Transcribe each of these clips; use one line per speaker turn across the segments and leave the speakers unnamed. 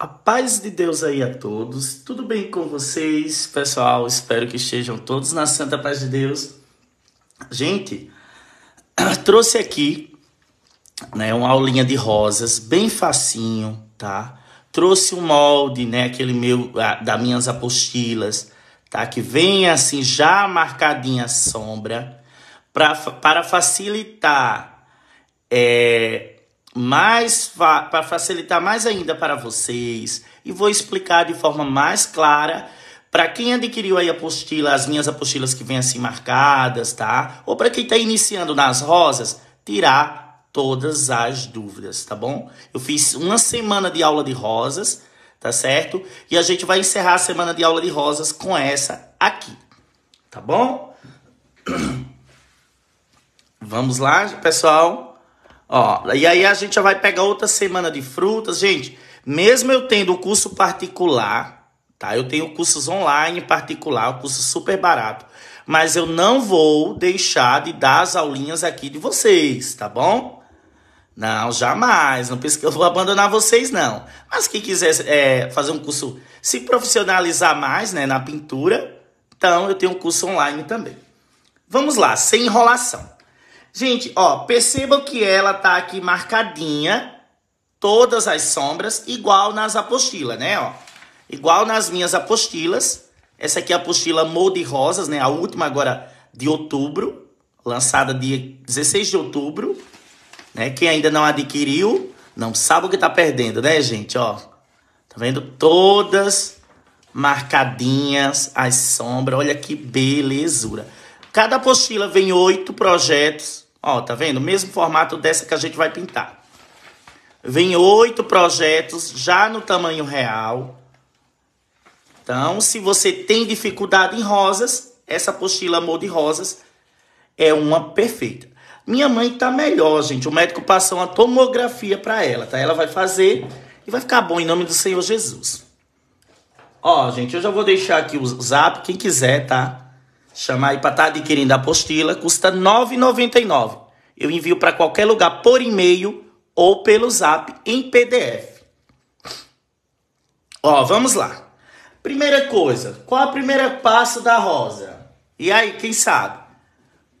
A paz de Deus aí a todos. Tudo bem com vocês, pessoal? Espero que estejam todos na santa paz de Deus. Gente, trouxe aqui, né, uma aulinha de rosas, bem facinho, tá? Trouxe um molde, né, aquele meu da minhas apostilas, tá? Que vem assim já marcadinha a sombra, para para facilitar é, mais para facilitar mais ainda para vocês e vou explicar de forma mais clara para quem adquiriu aí a apostila, as minhas apostilas que vêm assim marcadas, tá? Ou para quem está iniciando nas rosas, tirar todas as dúvidas, tá bom? Eu fiz uma semana de aula de rosas, tá certo? E a gente vai encerrar a semana de aula de rosas com essa aqui, tá bom? Vamos lá, pessoal. Ó, e aí a gente já vai pegar outra semana de frutas, gente. Mesmo eu tendo um curso particular, tá? Eu tenho cursos online particular, um curso super barato, mas eu não vou deixar de dar as aulinhas aqui de vocês, tá bom? Não, jamais. Não pense que eu vou abandonar vocês, não. Mas quem quiser é, fazer um curso, se profissionalizar mais, né, na pintura, então eu tenho um curso online também. Vamos lá, sem enrolação. Gente, ó, percebam que ela tá aqui marcadinha, todas as sombras, igual nas apostilas, né, ó. Igual nas minhas apostilas. Essa aqui é a apostila Mou de Rosas, né, a última agora de outubro, lançada dia 16 de outubro, né. Quem ainda não adquiriu, não sabe o que tá perdendo, né, gente, ó. Tá vendo? Todas marcadinhas as sombras, olha que belezura. Cada apostila vem oito projetos Ó, tá vendo? O mesmo formato dessa que a gente vai pintar. Vem oito projetos já no tamanho real. Então, se você tem dificuldade em rosas, essa apostila Amor de Rosas é uma perfeita. Minha mãe tá melhor, gente. O médico passou uma tomografia para ela, tá? Ela vai fazer e vai ficar bom em nome do Senhor Jesus. Ó, gente, eu já vou deixar aqui o zap, quem quiser, tá? chamar aí para estar tá adquirindo a apostila, custa R$ 9,99. Eu envio para qualquer lugar por e-mail ou pelo zap em PDF. Ó, vamos lá. Primeira coisa, qual a primeira passo da rosa? E aí, quem sabe?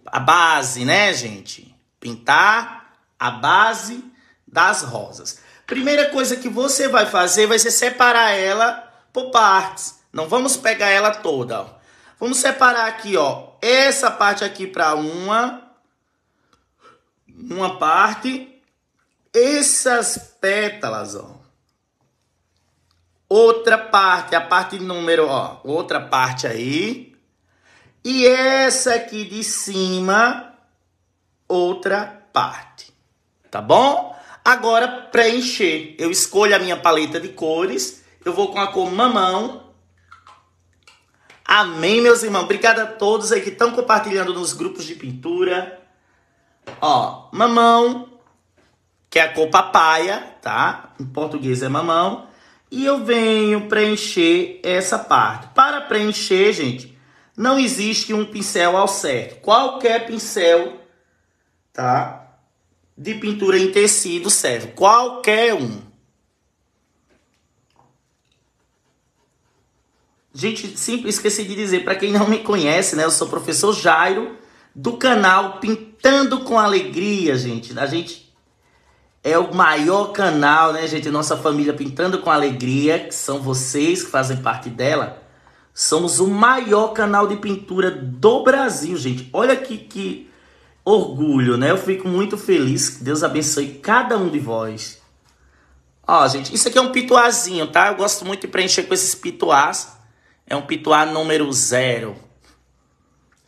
A base, né, gente? Pintar a base das rosas. Primeira coisa que você vai fazer vai ser separar ela por partes. Não vamos pegar ela toda, ó. Vamos separar aqui, ó. Essa parte aqui para uma uma parte, essas pétalas, ó. Outra parte, a parte número, ó, outra parte aí. E essa aqui de cima, outra parte. Tá bom? Agora preencher. Eu escolho a minha paleta de cores. Eu vou com a cor mamão Amém, meus irmãos. Obrigada a todos aí que estão compartilhando nos grupos de pintura. Ó, mamão, que é a cor papaya, tá? Em português é mamão. E eu venho preencher essa parte. Para preencher, gente, não existe um pincel ao certo. Qualquer pincel, tá? De pintura em tecido serve. Qualquer um. Gente, sempre esqueci de dizer, para quem não me conhece, né? Eu sou o professor Jairo, do canal Pintando com Alegria, gente. A gente é o maior canal, né, gente? Nossa família Pintando com Alegria, que são vocês que fazem parte dela. Somos o maior canal de pintura do Brasil, gente. Olha que, que orgulho, né? Eu fico muito feliz. Que Deus abençoe cada um de vós. Ó, gente, isso aqui é um pituazinho, tá? Eu gosto muito de preencher com esses pituás é um pituá número zero.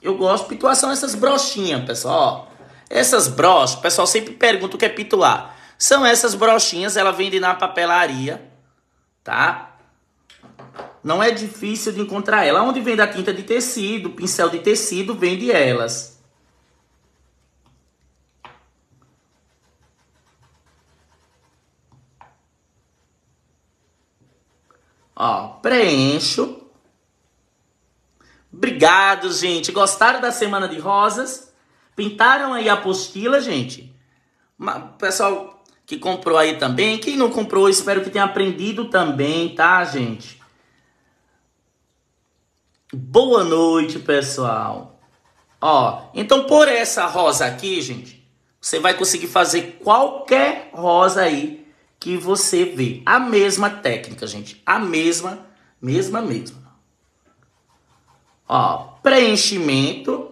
Eu gosto. Pituá são essas brochinhas, pessoal. Essas brochas, o pessoal sempre pergunta o que é pituá. São essas brochinhas, ela vende na papelaria, tá? Não é difícil de encontrar ela. Onde vende a tinta de tecido, pincel de tecido, vende elas. Ó, preencho obrigado, gente. Gostaram da Semana de Rosas? Pintaram aí a apostila, gente? Pessoal que comprou aí também. Quem não comprou, espero que tenha aprendido também, tá, gente? Boa noite, pessoal. Ó, então por essa rosa aqui, gente, você vai conseguir fazer qualquer rosa aí que você vê. A mesma técnica, gente. A mesma, mesma, mesma. Ó, preenchimento.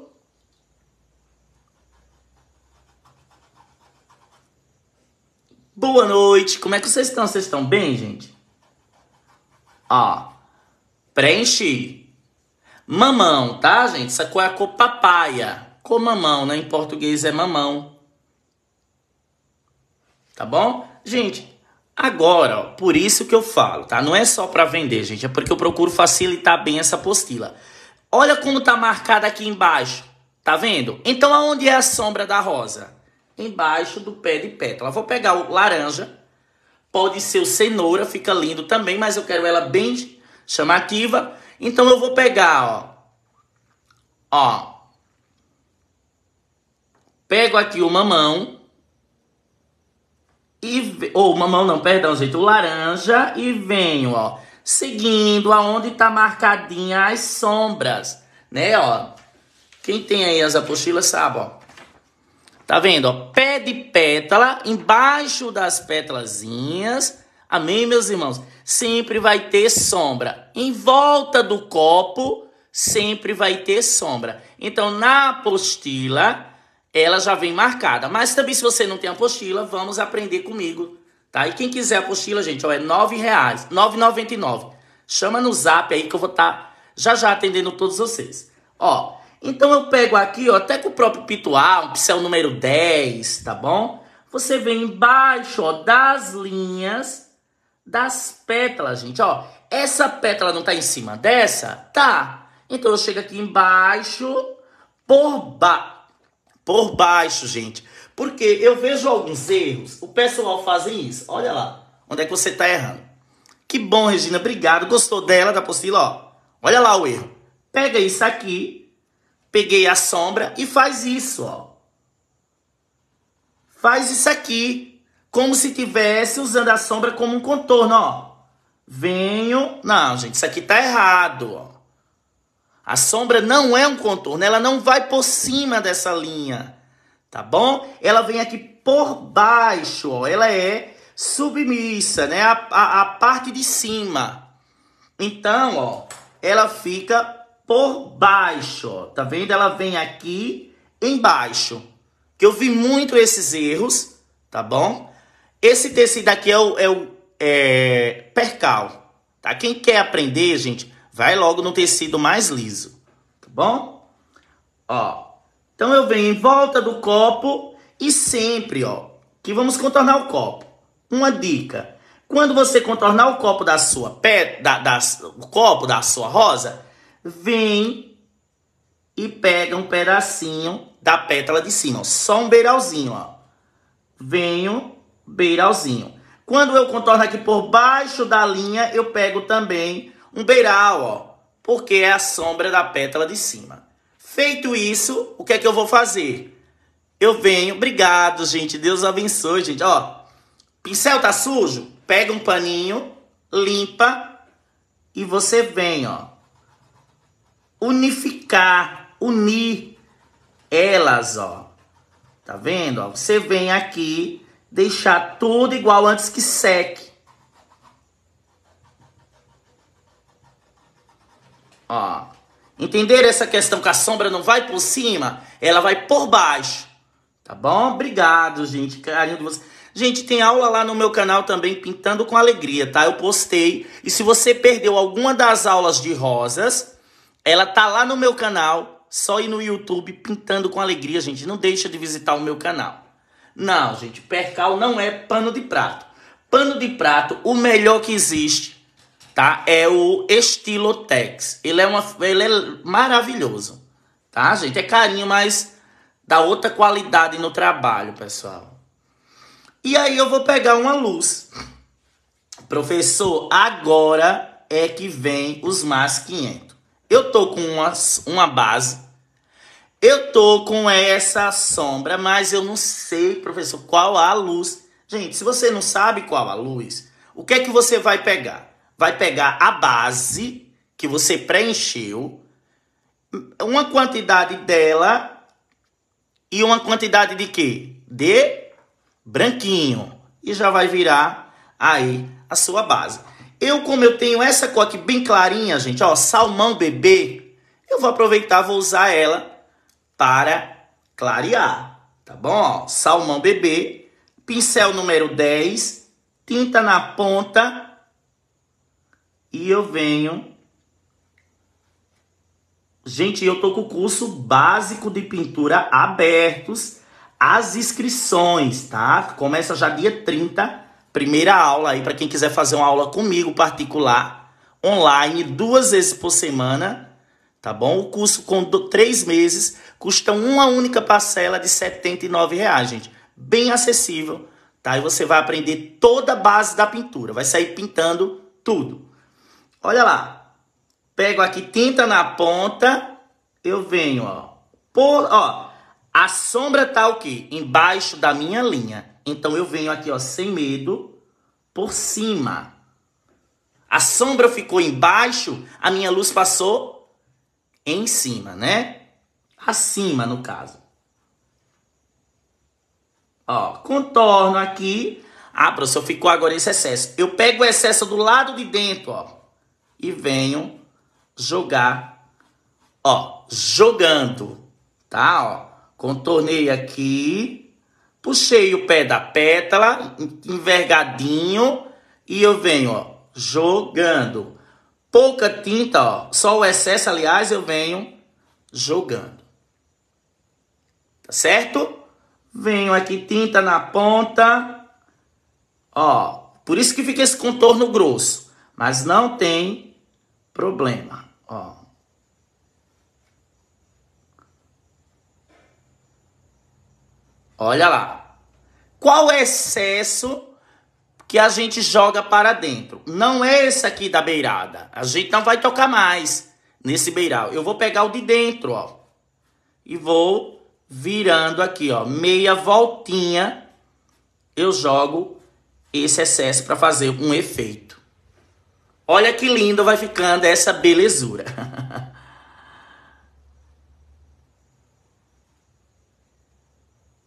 Boa noite. Como é que vocês estão? Vocês estão bem, gente? Ó, preenchi. Mamão, tá, gente? Essa cor é a cor papaya. Cor mamão, né? Em português é mamão. Tá bom? Gente, Agora, ó, por isso que eu falo, tá? Não é só para vender, gente, é porque eu procuro facilitar bem essa apostila. Olha como está marcado aqui embaixo. Tá vendo? Então aonde é a sombra da rosa? Embaixo do pé de pétala. Vou pegar o laranja. Pode ser o cenoura, fica lindo também, mas eu quero ela bem chamativa. Então eu vou pegar, ó. Ó. Pego aqui o mamão. E, ou oh, mamão não, perdão, gente, o laranja e venho, ó seguindo aonde está marcadinha as sombras, né? Ó, quem tem aí as apostilas sabe, ó. Tá vendo? Ó, pé de pétala, embaixo das pétalazinhas. Amém, meus irmãos? Sempre vai ter sombra. Em volta do copo, sempre vai ter sombra. Então, na apostila, ela já vem marcada. Mas também, se você não tem apostila, vamos aprender comigo Tá? E quem quiser a apostila, gente, ó, é R$ 9,99. Chama no zap aí que eu vou estar tá já já atendendo todos vocês. Ó, então eu pego aqui, ó, até com o próprio pituá, um pincel número 10, tá bom? Você vem embaixo, ó, das linhas das pétalas, gente, ó. Essa pétala não tá em cima dessa? Tá. Então eu chego aqui embaixo, por, ba por baixo, gente. Porque eu vejo alguns erros, o pessoal fazem isso. Olha lá, onde é que você está errando? Que bom, Regina, obrigado. Gostou dela, da apostila? Ó. Olha lá o erro. Pega isso aqui, peguei a sombra e faz isso, ó. Faz isso aqui, como se tivesse usando a sombra como um contorno, ó. Venho... Não, gente, isso aqui tá errado, ó. A sombra não é um contorno, ela não vai por cima dessa linha tá bom? Ela vem aqui por baixo, ó, ela é submissa, né? A, a, a parte de cima. Então, ó, ela fica por baixo, ó, tá vendo? Ela vem aqui embaixo. Que eu vi muito esses erros, tá bom? Esse tecido aqui é o, é o é, percal, tá? Quem quer aprender, gente, vai logo no tecido mais liso, tá bom? Ó, então eu venho em volta do copo e sempre, ó, que vamos contornar o copo. Uma dica: quando você contornar o copo da sua pé, da, da, o copo da sua rosa, vem e pega um pedacinho da pétala de cima, ó, só um beiralzinho, ó. Venho, beiralzinho. Quando eu contorno aqui por baixo da linha, eu pego também um beiral, ó, porque é a sombra da pétala de cima. Feito isso, o que é que eu vou fazer? Eu venho, obrigado, gente. Deus abençoe, gente. Ó, pincel tá sujo? Pega um paninho, limpa e você vem, ó, unificar, unir elas, ó. Tá vendo? Ó, você vem aqui, deixar tudo igual antes que seque. Ó, Entender essa questão que a sombra não vai por cima, ela vai por baixo. Tá bom? Obrigado, gente. Carinho de vocês. Gente, tem aula lá no meu canal também, Pintando com Alegria, tá? Eu postei. E se você perdeu alguma das aulas de rosas, ela tá lá no meu canal. Só ir no YouTube, Pintando com Alegria, gente. Não deixa de visitar o meu canal. Não, gente, percal não é pano de prato. Pano de prato, o melhor que existe tá? É o Estilotex. Ele é uma ele é maravilhoso, tá, gente? É carinho, mas dá outra qualidade no trabalho, pessoal. E aí eu vou pegar uma luz. Professor, agora é que vem os mais 500. Eu tô com uma, uma base. Eu tô com essa sombra, mas eu não sei, professor, qual a luz. Gente, se você não sabe qual a luz, o que é que você vai pegar? vai pegar a base que você preencheu, uma quantidade dela e uma quantidade de quê? De branquinho. E já vai virar aí a sua base. Eu, como eu tenho essa cor aqui bem clarinha, gente, ó, salmão bebê, eu vou aproveitar, vou usar ela para clarear, tá bom? Ó, salmão bebê, pincel número 10, tinta na ponta, e eu venho. Gente, eu tô com o curso básico de pintura abertos, as inscrições, tá? Começa já dia 30, primeira aula aí para quem quiser fazer uma aula comigo particular, online, duas vezes por semana, tá bom? O curso com três meses custa uma única parcela de R$ 79,00, gente. Bem acessível, tá? E você vai aprender toda a base da pintura, vai sair pintando tudo. Olha lá. Pego aqui tinta na ponta, eu venho, ó. Por, ó, a sombra tá o quê? Embaixo da minha linha. Então eu venho aqui, ó, sem medo, por cima. A sombra ficou embaixo, a minha luz passou em cima, né? Acima, no caso. Ó, contorno aqui. Ah, professor, ficou agora esse excesso. Eu pego o excesso do lado de dentro, ó e venho jogar, ó, jogando, tá? Ó, contornei aqui, puxei o pé da pétala, envergadinho, e eu venho, ó, jogando. Pouca tinta, ó, só o excesso, aliás, eu venho jogando. Tá certo? Venho aqui, tinta na ponta, ó, por isso que fica esse contorno grosso, mas não tem problema, ó. Olha lá. Qual é o excesso que a gente joga para dentro? Não é esse aqui da beirada. A gente não vai tocar mais nesse beiral. Eu vou pegar o de dentro, ó. E vou virando aqui, ó, meia voltinha. Eu jogo esse excesso para fazer um efeito. Olha que lindo vai ficando essa belezura.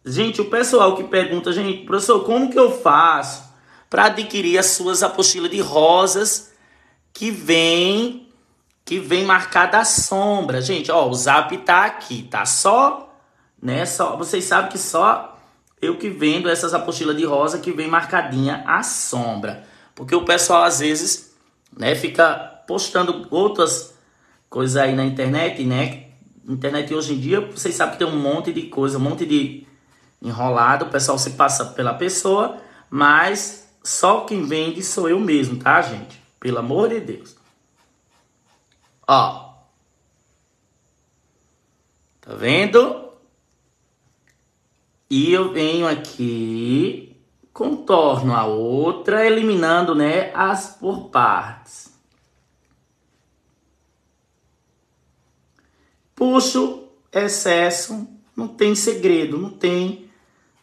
Gente, o pessoal que pergunta, gente, professor, como que eu faço para adquirir as suas apostilas de rosas que vem que vem marcada a sombra. Gente, ó, o Zap tá aqui, tá só, né, só, vocês sabem que só eu que vendo essas apostilas de rosa que vem marcadinha a sombra, porque o pessoal às vezes né? Fica postando outras coisas aí na internet, né? Internet hoje em dia, vocês sabem que tem um monte de coisa, um monte de enrolado, o pessoal se passa pela pessoa, mas só quem vende sou eu mesmo, tá, gente? Pelo amor de Deus. Ó. Tá vendo? E eu venho aqui contorno a outra, eliminando né, as por partes. Puxo, excesso, não tem segredo, não tem.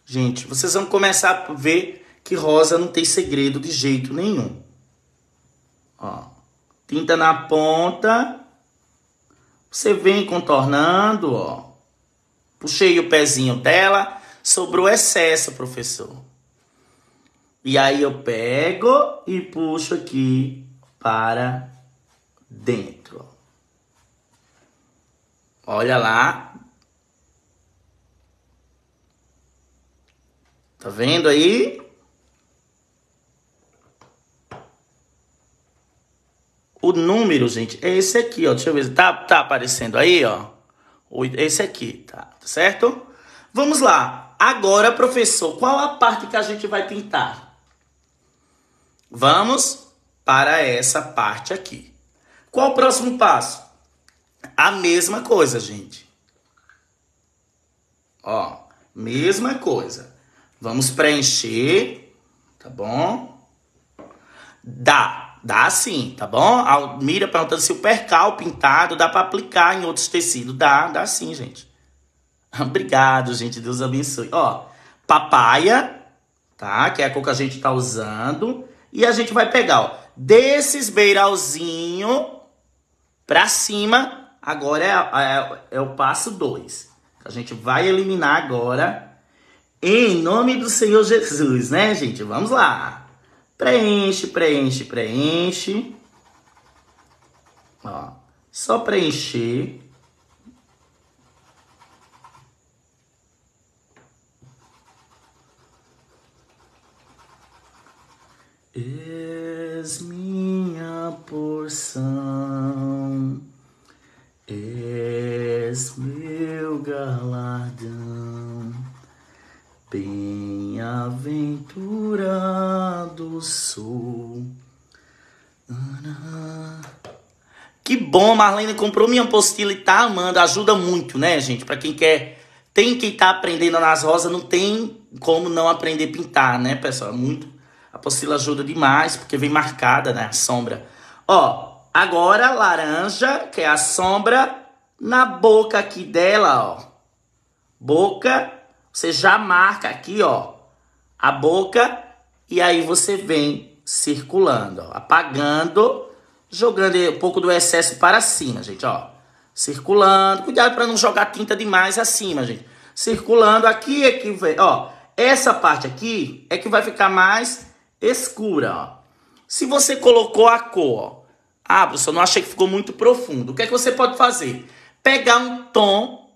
Gente, vocês vão começar a ver que rosa não tem segredo de jeito nenhum. Ó, tinta na ponta, você vem contornando, ó. Puxei o pezinho dela, sobrou excesso, professor. E aí eu pego e puxo aqui para dentro. Olha lá. Tá vendo aí? O número, gente, é esse aqui, ó. Deixa eu ver tá, tá aparecendo aí, ó. Esse aqui, tá, tá? Certo? Vamos lá. Agora, professor, qual a parte que a gente vai pintar? Vamos para essa parte aqui. Qual o próximo passo? A mesma coisa, gente. Ó, mesma coisa. Vamos preencher, tá bom? Dá, dá sim, tá bom? A Mira perguntando se o percal pintado dá para aplicar em outros tecidos. Dá, dá sim, gente. Obrigado, gente. Deus abençoe. Ó, papaya, tá? Que é a cor que a gente tá usando. E a gente vai pegar, ó, desses beiralzinho pra cima, agora é, é, é o passo 2. A gente vai eliminar agora, em nome do Senhor Jesus, né, gente? Vamos lá. Preenche, preenche, preenche. Ó, só preencher. És minha porção, és meu galardão, bem-aventurado sou. Que bom, Marlene comprou minha apostila e tá amando, ajuda muito, né, gente? Para quem quer tem quem tá aprendendo nas rosas, não tem como não aprender a pintar, né, pessoal? É muito apostila ajuda demais, porque vem marcada, né? A sombra. Ó, agora laranja, que é a sombra, na boca aqui dela, ó. Boca, você já marca aqui, ó. A boca, e aí você vem circulando, ó, apagando, jogando um pouco do excesso para cima, gente, ó. Circulando, cuidado para não jogar tinta demais acima, gente. Circulando aqui, aqui, é ó. Essa parte aqui é que vai ficar mais escura. Ó. Se você colocou a cor, ó, ah, você não achei que ficou muito profundo. O que é que você pode fazer? Pegar um tom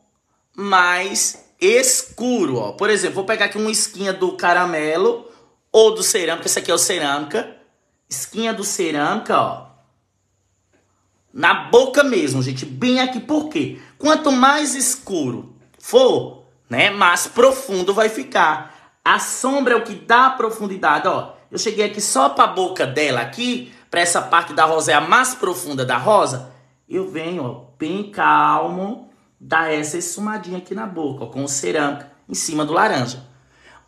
mais escuro, ó. Por exemplo, vou pegar aqui uma esquinha do caramelo ou do cerâmica. Esse aqui é o cerâmica. Esquinha do cerâmica, ó. Na boca mesmo, gente. Bem aqui. Por quê? Quanto mais escuro for, né? Mais profundo vai ficar. A sombra é o que dá a profundidade, ó. Eu cheguei aqui só para a boca dela aqui, para essa parte da rosa é a mais profunda da rosa. Eu venho, ó, bem calmo, dar essa esfumadinha aqui na boca, ó, com o cerâmica em cima do laranja.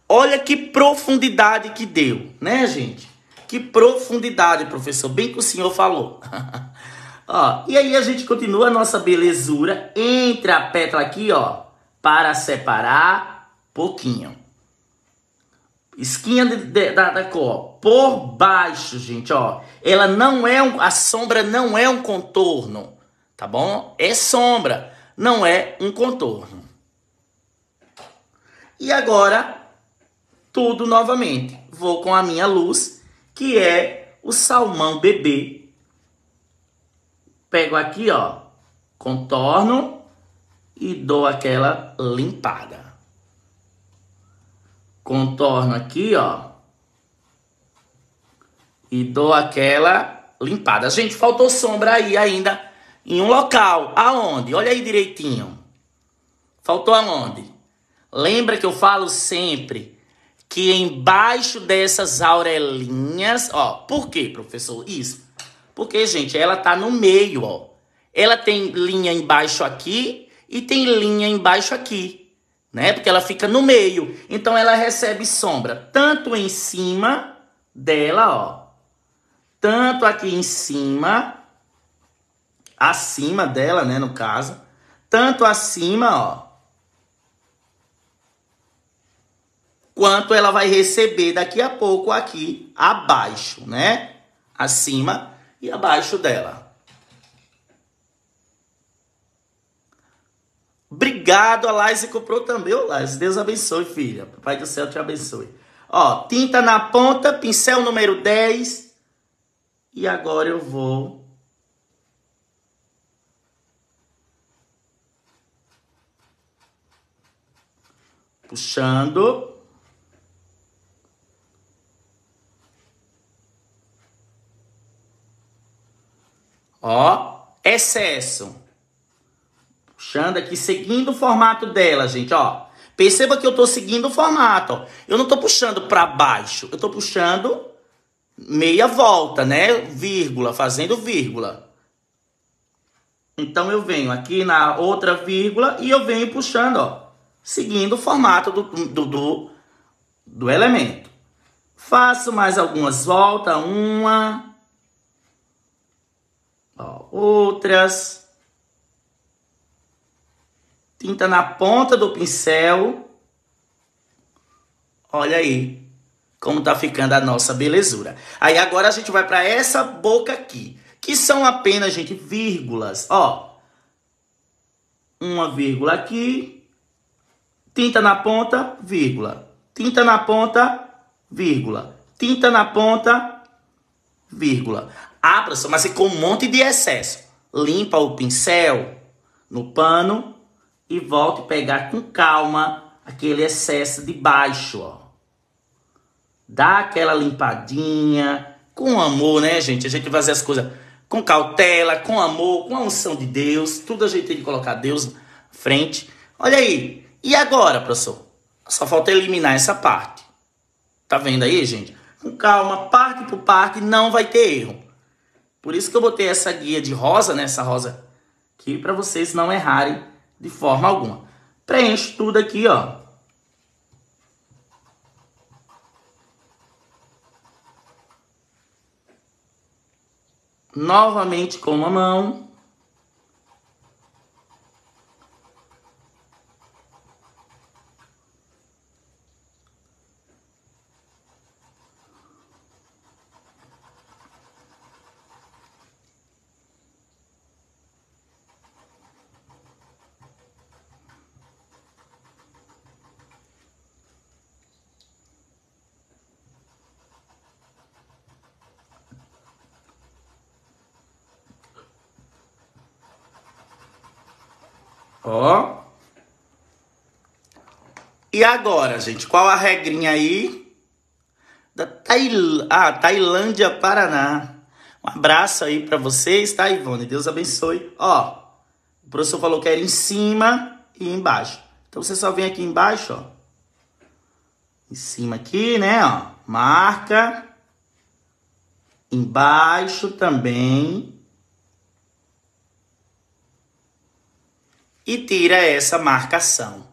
Olha que profundidade que deu, né, gente? Que profundidade, professor. Bem que o senhor falou. ó, e aí a gente continua a nossa belezura entre a pétala aqui, ó, para separar pouquinho. Esquinha de, de, da, da cor. Por baixo, gente, ó. Ela não é um, a sombra não é um contorno, tá bom? É sombra, não é um contorno. E agora, tudo novamente. Vou com a minha luz, que é o salmão bebê. Pego aqui, ó, contorno e dou aquela limpada. Contorno aqui, ó. E dou aquela limpada. Gente, faltou sombra aí ainda em um local. Aonde? Olha aí direitinho. Faltou aonde? Lembra que eu falo sempre que embaixo dessas aurelinhas, ó, por quê, professor? Isso. Porque, gente, ela tá no meio, ó. Ela tem linha embaixo aqui e tem linha embaixo aqui né? Porque ela fica no meio. Então ela recebe sombra tanto em cima dela, ó. Tanto aqui em cima, acima dela, né, no caso. Tanto acima, ó. Quanto ela vai receber daqui a pouco aqui abaixo, né? Acima e abaixo dela. Obrigado, Alaise comprou também. Ô, Alaise, Deus abençoe, filha. Pai do céu te abençoe. Ó, tinta na ponta, pincel número 10. E agora eu vou puxando. Ó, excesso puxando aqui, seguindo o formato dela, gente, ó. Perceba que eu tô seguindo o formato, ó. Eu não tô puxando para baixo, eu tô puxando meia volta, né? Vírgula, fazendo vírgula. Então eu venho aqui na outra vírgula e eu venho puxando, ó, seguindo o formato do, do, do, do elemento. Faço mais algumas voltas, uma, ó, outras tinta na ponta do pincel. Olha aí como tá ficando a nossa belezura. Aí agora a gente vai para essa boca aqui, que são apenas, gente, vírgulas, ó. Uma vírgula aqui, tinta na ponta, vírgula. Tinta na ponta, vírgula. Tinta na ponta, vírgula. Ah, professor, mas ficou com um monte de excesso. Limpa o pincel no pano e volte pegar com calma aquele excesso de baixo, ó. Dá aquela limpadinha com amor, né, gente? A gente vai fazer as coisas com cautela, com amor, com a unção de Deus. Tudo a gente tem que colocar Deus na frente. Olha aí. E agora, professor? Só falta eliminar essa parte. Tá vendo aí, gente? Com calma, parte por parte, não vai ter erro. Por isso que eu botei essa guia de rosa, né? Essa rosa aqui, para vocês não errarem de forma alguma. Preenche tudo aqui, ó. Novamente com uma mão. Ó. E agora, gente, qual a regrinha aí? Da Tail... ah, Tailândia, Paraná. Um abraço aí para vocês, tá, Ivone? Deus abençoe. Ó, o professor falou que era em cima e embaixo. Então você só vem aqui embaixo, ó. Em cima aqui, né, ó. Marca. Embaixo também. e tira essa marcação.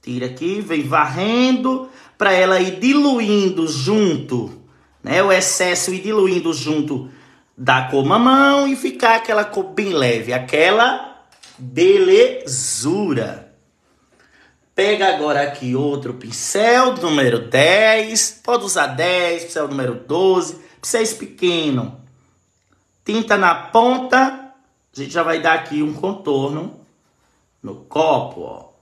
Tira aqui, vem varrendo para ela ir diluindo junto, né? O excesso e diluindo junto da cor mamão e ficar aquela cor bem leve, aquela belezura. Pega agora aqui outro pincel número 10, pode usar 10, pincel número 12, pincéis pequeno. Tinta na ponta a gente já vai dar aqui um contorno no copo, ó.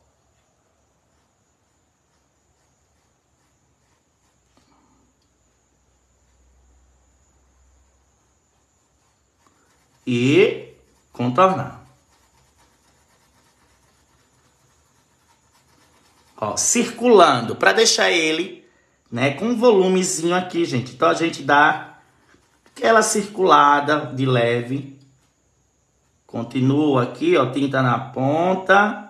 E contornar. Ó, circulando, para deixar ele, né, com um volumezinho aqui, gente. Então a gente dá aquela circulada de leve Continuo aqui, ó, tinta na ponta.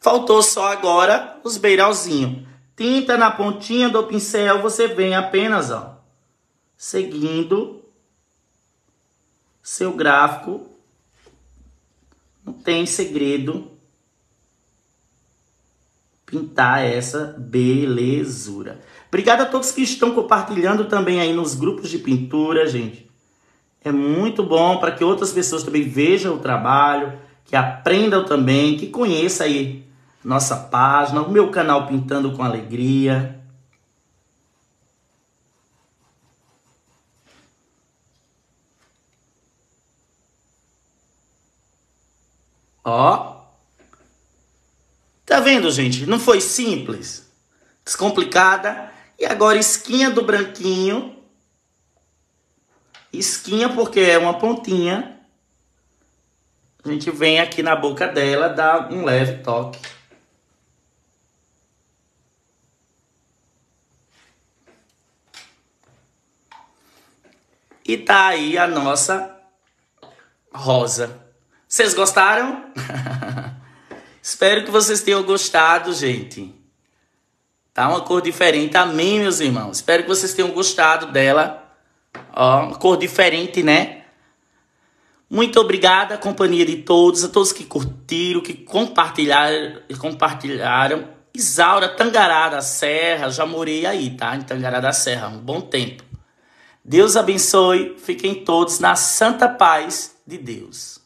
Faltou só agora os beiralzinhos. Tinta na pontinha do pincel, você vem apenas, ó, seguindo seu gráfico. Não tem segredo pintar essa belezura. Obrigado a todos que estão compartilhando também aí nos grupos de pintura, gente. É muito bom para que outras pessoas também vejam o trabalho, que aprendam também, que conheçam aí nossa página, o meu canal Pintando com Alegria. Ó, Tá vendo, gente? Não foi simples, descomplicada. E agora esquinha do branquinho. Esquinha porque é uma pontinha. A gente vem aqui na boca dela, dá um leve toque. E tá aí a nossa rosa. Vocês gostaram? Espero que vocês tenham gostado, gente. Tá uma cor diferente. Amém, meus irmãos. Espero que vocês tenham gostado dela. Ó, uma cor diferente, né? Muito obrigada à companhia de todos, a todos que curtiram, que compartilharam, compartilharam. Isaura, Tangará da Serra, já morei aí, tá? Em Tangará da Serra, um bom tempo. Deus abençoe, fiquem todos na santa paz de Deus.